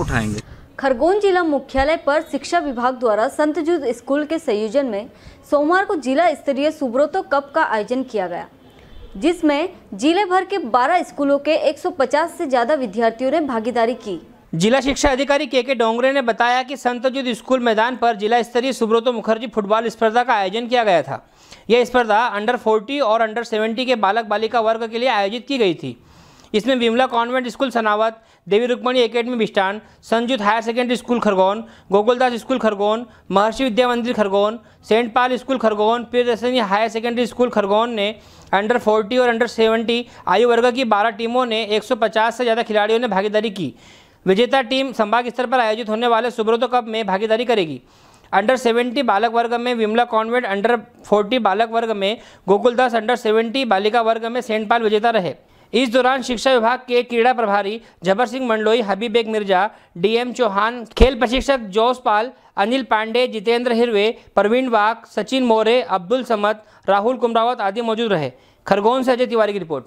उठाएंगे खरगोन जिला मुख्यालय पर शिक्षा विभाग द्वारा संत युद्ध स्कूल के संयोजन में सोमवार को जिला स्तरीय सुब्रतो कप का आयोजन किया गया जिसमें जिले भर के 12 स्कूलों के 150 से ज़्यादा विद्यार्थियों ने भागीदारी की जिला शिक्षा अधिकारी के के डोंगरे ने बताया कि युद्ध स्कूल मैदान पर जिला स्तरीय सुब्रतो मुखर्जी फुटबॉल स्पर्धा का आयोजन किया गया था यह स्पर्धा अंडर फोर्टी और अंडर सेवेंटी के बालक बालिका वर्ग के लिए आयोजित की गई थी इसमें Vimla convent school Sanawad Devi Rukmani academy Bistan संजुत higher secondary school Khargone Gokuldas school Khargone Maharshi Vidya Mandir Khargone Saint Paul school Khargone पीर हायर सेकेंडरी स्कूल खरगोन ने अंडर 40 और अंडर 70 आयु वर्ग की 12 टीमों ने 150 से ज़्यादा खिलाड़ियों ने भागीदारी की विजेता टीम संभाग स्तर पर आयोजित होने वाले सुब्रतो कप में भागीदारी करेगी अंडर 70 बालक वर्ग में विमला कॉन्वेंट अंडर 40 बालक वर्ग में गोकुलदास अंडर 70 बालिका वर्ग में सेंट पाल विजेता रहे इस दौरान शिक्षा विभाग के क्रीड़ा प्रभारी जबर सिंह मंडलोई हबीबेग मिर्जा डीएम चौहान खेल प्रशिक्षक जोसपाल अनिल पांडे जितेंद्र हिरवे प्रवीण वाघ सचिन मोरे अब्दुल समत राहुल कुमरावत आदि मौजूद रहे खरगोन से अजय तिवारी की रिपोर्ट